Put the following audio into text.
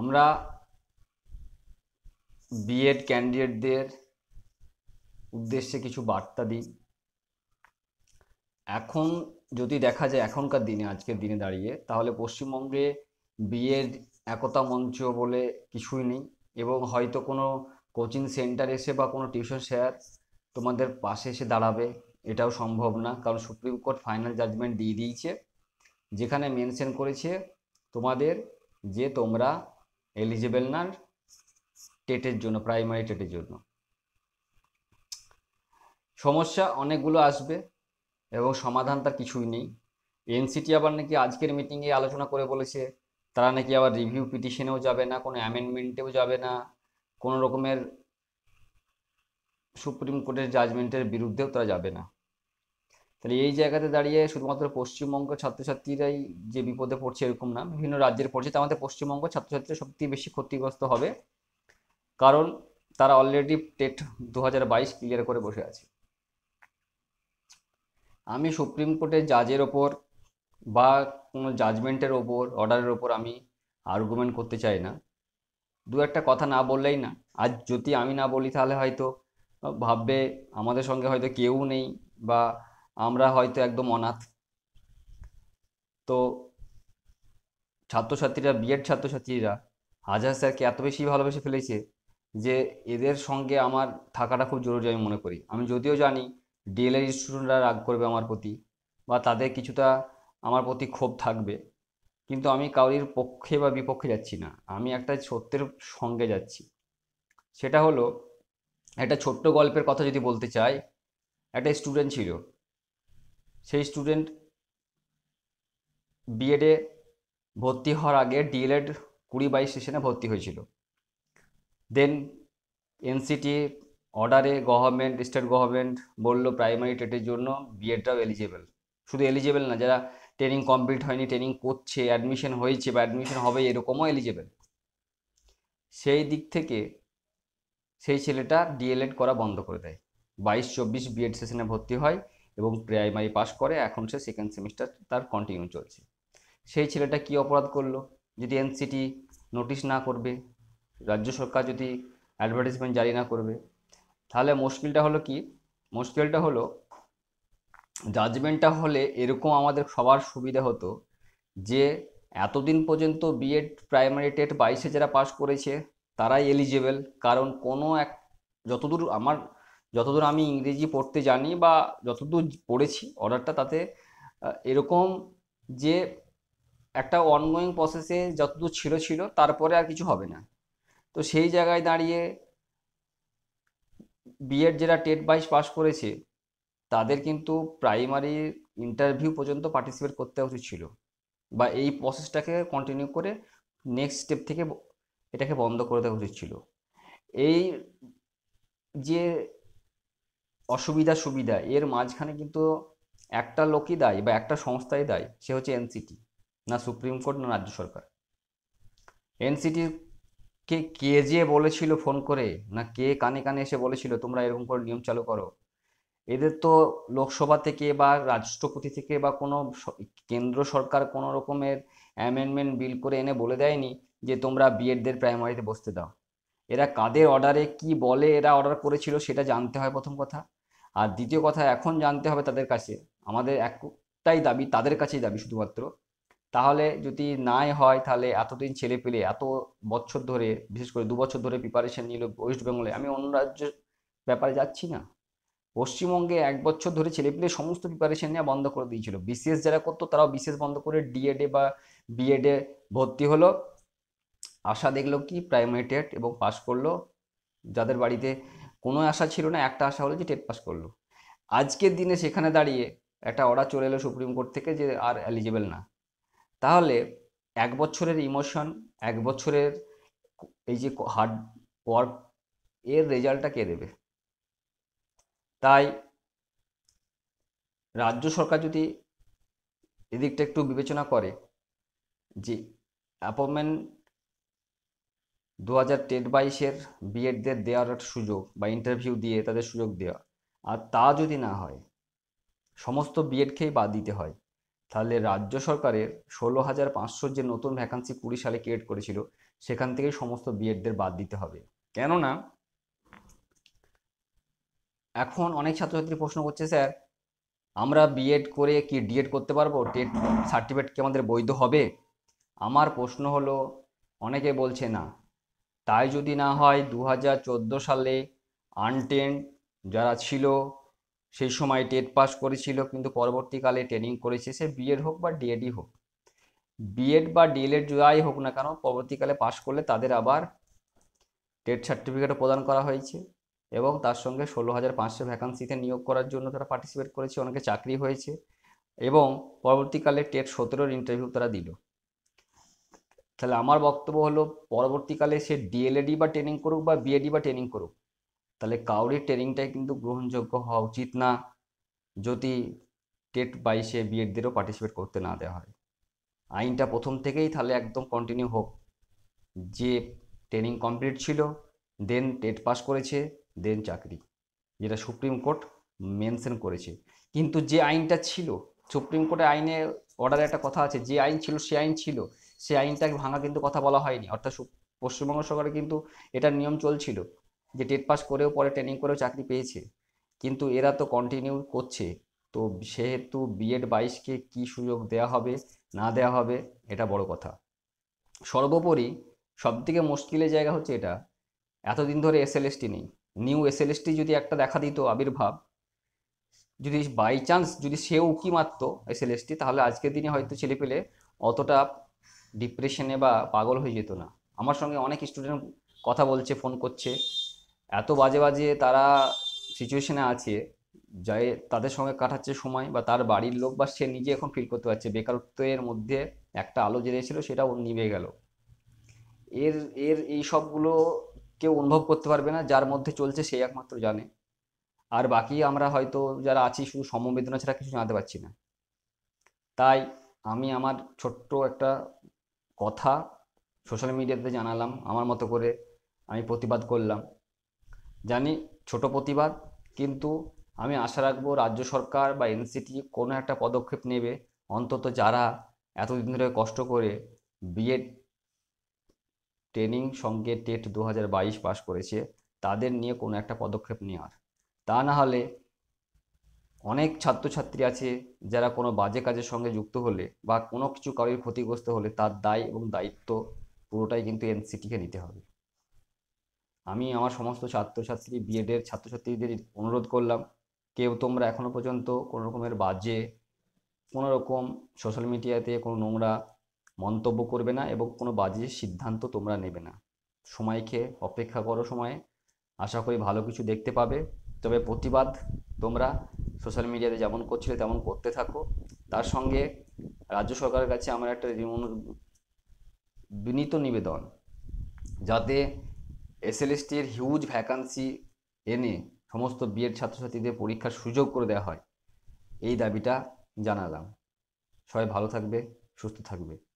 আমরা বিএড ক্যান্ডিডেটদের উদ্দেশ্যে কিছু বার্তা দিই এখন যদি দেখা যায় এখনকার দিনে আজকের দিনে দাঁড়িয়ে তাহলে পশ্চিমবঙ্গে বিএড একতা মঞ্চ বলে কিছুই নেই এবং হয়তো কোনো কোচিং সেন্টার এসে বা কোনো টিউশন স্যার তোমাদের পাশে এসে দাঁড়াবে এটাও সম্ভব না কারণ সুপ্রিম কোর্ট ফাইনাল জাজমেন্ট দিয়ে দিয়েছে যেখানে মেনশন করেছে তোমাদের যে তোমরা এলিজিবেল না টেটের জন্য প্রাইমারি টেটের জন্য সমস্যা অনেকগুলো আসবে এবং সমাধান তার কিছুই নেই এনসিটি আবার নাকি আজকের মিটিংয়ে আলোচনা করে বলেছে তারা নাকি আবার রিভিউ পিটিশনেও যাবে না কোনো অ্যামেন্ডমেন্টেও যাবে না কোনো রকমের সুপ্রিম কোর্টের জাজমেন্টের বিরুদ্ধেও তারা যাবে না তাহলে এই জায়গাতে দাঁড়িয়ে শুধুমাত্র পশ্চিমবঙ্গ ছাত্রছাত্রীরাই যে বিপদে পড়ছে এরকম না বিভিন্ন রাজ্যের পড়ছে তার মধ্যে পশ্চিমবঙ্গ ছাত্রছাত্রী সবথেকে বেশি ক্ষতিগ্রস্ত হবে কারণ তারা অলরেডি টেট দু ক্লিয়ার করে বসে আছে আমি সুপ্রিম কোর্টের জাজের ওপর বা কোনো জাজমেন্টের ওপর অর্ডারের ওপর আমি আর্গুমেন্ট করতে চাই না দু একটা কথা না বললেই না আজ যদি আমি না বলি তাহলে হয়তো ভাববে আমাদের সঙ্গে হয়তো কেউ নেই বা আমরা হয়তো একদম অনাথ তো ছাত্রছাত্রীরা বিএড ছাত্রছাত্রীরা হাজার স্যারকে এত বেশি ভালোবেসে ফেলেছে যে এদের সঙ্গে আমার থাকাটা খুব জরুরি আমি মনে করি আমি যদিও জানি ডিএলএর স্টুডেন্টরা রাগ করবে আমার প্রতি বা তাদের কিছুটা আমার প্রতি ক্ষোভ থাকবে কিন্তু আমি কাউরির পক্ষে বা বিপক্ষে যাচ্ছি না আমি একটা সত্যের সঙ্গে যাচ্ছি সেটা হলো একটা ছোট্ট গল্পের কথা যদি বলতে চাই একটা স্টুডেন্ট ছিল সেই স্টুডেন্ট বিএডে ভর্তি হওয়ার আগে ডিএলএড কুড়ি বাইশ সেশনে ভর্তি হয়েছিল দেন এনসিটি অর্ডারে গভর্নমেন্ট স্টেট গভর্নমেন্ট বলল প্রাইমারি টেটের জন্য বিএডটাও এলিজেবল শুধু এলিজেবল না যারা ট্রেনিং কমপ্লিট হয়নি ট্রেনিং করছে অ্যাডমিশন হয়েছে বা অ্যাডমিশন হবে এরকমও এলিজেবল সেই দিক থেকে সেই ছেলেটা ডিএলএড করা বন্ধ করে দেয় বাইশ চব্বিশ বিএড সেশনে ভর্তি হয় এবং প্রাইমারি পাস করে এখন সে সেকেন্ড সেমিস্টার তার কন্টিনিউ চলছে সেই ছেলেটা কি অপরাধ করলো যদি এনসিটি নোটিশ না করবে রাজ্য সরকার যদি অ্যাডভার্টাইজমেন্ট জারি না করবে তাহলে মুশকিলটা হলো কি মুশকিলটা হলো জাজমেন্টটা হলে এরকম আমাদের সবার সুবিধা হতো যে এতদিন পর্যন্ত বিএড প্রাইমারি টেট বাইশে যারা পাস করেছে তারাই এলিজেবল কারণ কোনো এক যতদূর আমার যতদূর আমি ইংরেজি পড়তে জানি বা যতদূর পড়েছি অর্ডারটা তাতে এরকম যে একটা অনগোয়িং প্রসেসে যতদূর ছিল ছিল তারপরে আর কিছু হবে না তো সেই জায়গায় দাঁড়িয়ে বিএড যারা টেট বাইশ পাস করেছে তাদের কিন্তু প্রাইমারি ইন্টারভিউ পর্যন্ত পার্টিসিপেট করতে উচিত ছিল বা এই প্রসেসটাকে কন্টিনিউ করে নেক্সট স্টেপ থেকে এটাকে বন্ধ করে দেওয়া উচিত ছিল এই যে অসুবিধা সুবিধা এর মাঝখানে কিন্তু একটা লোকই দায়ী বা একটা সংস্থাই দায় সে হচ্ছে এনসিটি না সুপ্রিম কোর্ট না রাজ্য সরকার এনসিটি কে কে যে বলেছিল ফোন করে না কে কানে কানে এসে বলেছিল তোমরা এরকম করে নিয়ম চালু করো এদের তো লোকসভা থেকে বা রাষ্ট্রপতি থেকে বা কোনো কেন্দ্র সরকার কোনো রকমের অ্যামেন্ডমেন্ট বিল করে এনে বলে দেয়নি যে তোমরা বিএডদের প্রাইমারিতে বসতে দাও এরা কাদের অর্ডারে কি বলে এরা অর্ডার করেছিল সেটা জানতে হয় প্রথম কথা আর দ্বিতীয় কথা এখন জানতে হবে তাদের কাছে আমাদের একটাই দাবি তাদের কাছেই দাবি শুধুমাত্র তাহলে যদি নাই হয় তাহলে এতদিন ছেলে পেলে এত বছর ধরে বিশেষ করে দু বছর ধরে প্রিপারেশন নিল ওয়েস্ট বেঙ্গলে আমি অন্য রাজ্যের ব্যাপারে যাচ্ছি না পশ্চিমবঙ্গে এক বছর ধরে ছেলেপিলে সমস্ত প্রিপারেশন নেওয়া বন্ধ করে দিয়েছিল বিসিএস যারা করতো তারাও বিসিএস বন্ধ করে ডিএডে e বা বিএডে e ভর্তি হলো আশা দেখলো কি প্রাইমারি টেট এবং পাস করলো যাদের বাড়িতে কোনো আশা ছিল না একটা আশা হলো যে টেট পাস করলো আজকের দিনে সেখানে দাঁড়িয়ে একটা অর্ডার চলে এলো সুপ্রিম কোর্ট থেকে যে আর এলিজেবল না তাহলে এক বছরের ইমোশন এক বছরের এই যে হার্ড ওয়ার্ক এর রেজাল্টটা কে দেবে তাই রাজ্য সরকার যদি এদিকটা একটু বিবেচনা করে যে অ্যাপয়েন্টমেন্ট দু হাজার টেন বাইশের বিএডদের দেওয়ার একটা সুযোগ বা ইন্টারভিউ দিয়ে তাদের সুযোগ দেওয়া আর তা যদি না হয় সমস্ত খেয়ে বাদ দিতে হয় তাহলে রাজ্য সরকারের ষোলো হাজার পাঁচশো যে নতুন ভ্যাকান্সি কুড়ি সালে ক্রিয়েট করেছিল সেখান থেকেই সমস্ত বিএডদের বাদ দিতে হবে কেননা এখন অনেক ছাত্রছাত্রী প্রশ্ন করছে স্যার আমরা বিএড করে কি ডিএড করতে পারবো টেট সার্টিফিকেট কি আমাদের বৈধ হবে আমার প্রশ্ন হলো অনেকে বলছে না তাই যদি না হয় দু সালে আনটেন যারা ছিল সেই সময় টেট পাস করেছিল কিন্তু পরবর্তীকালে ট্রেনিং করেছে সে বিএড হোক বা ডিএডই হোক বিএড বা ডিএলএড যাই হোক না কেন পরবর্তীকালে পাশ করলে তাদের আবার টেট সার্টিফিকেটও প্রদান করা হয়েছে এবং তার সঙ্গে ষোলো হাজার পাঁচশো ভ্যাকান্সিতে নিয়োগ করার জন্য তারা পার্টিসিপেট করেছে অনেকে চাকরি হয়েছে এবং পরবর্তীকালে টেট সতেরোর ইন্টারভিউ তারা দিল তাহলে আমার বক্তব্য হলো পরবর্তীকালে সে ডিএলএডি বা ট্রেনিং করুক বা বিএডি বা ট্রেনিং করুক তাহলে কাউরির ট্রেনিংটাই কিন্তু গ্রহণযোগ্য হওয়া উচিত না যদি টেট বাইশে বিএডদেরও পার্টিসিপেট করতে না দেওয়া হয় আইনটা প্রথম থেকেই তাহলে একদম কন্টিনিউ হোক যে ট্রেনিং কমপ্লিট ছিল দেন টেট পাস করেছে দেন চাকরি যেটা সুপ্রিম কোর্ট মেনশন করেছে কিন্তু যে আইনটা ছিল সুপ্রিম কোর্টে আইনে অর্ডারে একটা কথা আছে যে আইন ছিল সে আইন ছিল সে আইনটাকে ভাঙা কিন্তু কথা বলা হয়নি অর্থাৎ পশ্চিমবঙ্গ সরকারে কিন্তু এটার নিয়ম চলছিল যে টেট পাস করেও পরে ট্রেনিং করেও চাকরি পেয়েছে কিন্তু এরা তো কন্টিনিউ করছে তো সেহেতু বিএড বাইশকে কি সুযোগ দেয়া হবে না দেয়া হবে এটা বড় কথা সর্বোপরি সবথেকে মুশকিলের জায়গা হচ্ছে এটা এতদিন ধরে এসএলএসটি নেই নিউ এসএলএসটি যদি একটা দেখা দিত আবির্ভাব যদি বাই চান্স যদি সেও উকি মারতো এসএলএসটি তাহলে আজকের দিনে হয়তো পেলে অতটা ডিপ্রেশনে বা পাগল হয়ে যেত না আমার সঙ্গে অনেক স্টুডেন্ট কথা বলছে ফোন করছে এত বাজে বাজে তারা সিচুয়েশনে আছে যাই তাদের সঙ্গে কাটাচ্ছে সময় বা তার বাড়ির লোক বা সে নিজে এখন ফিল করতে পারছে বেকারত্বের মধ্যে একটা আলো জেগেছিল সেটা ও নিভে গেল এর এর এই সবগুলো কেউ অনুভব করতে পারবে না যার মধ্যে চলছে সে একমাত্র জানে আর বাকি আমরা হয়তো যারা আছি শুধু সমবেদনা ছাড়া কিছু জানাতে পারছি না তাই আমি আমার ছোট্ট একটা কথা সোশ্যাল মিডিয়াতে জানালাম আমার মতো করে আমি প্রতিবাদ করলাম জানি ছোট প্রতিবাদ কিন্তু আমি আশা রাখবো রাজ্য সরকার বা এনসিটি কোনো একটা পদক্ষেপ নেবে অন্তত যারা এতদিন ধরে কষ্ট করে বিএড ট্রেনিং সঙ্গে টেট e দু হাজার বাইশ পাস করেছে তাদের নিয়ে কোনো একটা পদক্ষেপ নেওয়ার তা না হলে অনেক ছাত্রছাত্রী আছে যারা কোনো বাজে কাজের সঙ্গে যুক্ত হলে বা কোনো কিছু কারোর ক্ষতিগ্রস্ত হলে তার দায় এবং দায়িত্ব পুরোটাই কিন্তু এনসিটিকে নিতে হবে আমি আমার সমস্ত ছাত্রছাত্রী বিএডের ছাত্রছাত্রীদের অনুরোধ করলাম কেউ তোমরা এখনো পর্যন্ত কোনো রকমের বাজে কোনো রকম সোশ্যাল মিডিয়াতে কোনো নোংরা মন্তব্য করবে না এবং কোনো বাজে সিদ্ধান্ত তোমরা নেবে না সময়কে অপেক্ষা করো সময়ে আশা করি ভালো কিছু দেখতে পাবে তবে প্রতিবাদ তোমরা সোশ্যাল মিডিয়াতে যেমন করছিলে তেমন করতে থাকো তার সঙ্গে রাজ্য সরকারের কাছে আমার একটা বিনীত নিবেদন যাতে এসএলএসটির হিউজ ভ্যাকান্সি এনে সমস্ত বিএড ছাত্রছাত্রীদের পরীক্ষার সুযোগ করে দেওয়া হয় এই দাবিটা জানালাম সবাই ভালো থাকবে সুস্থ থাকবে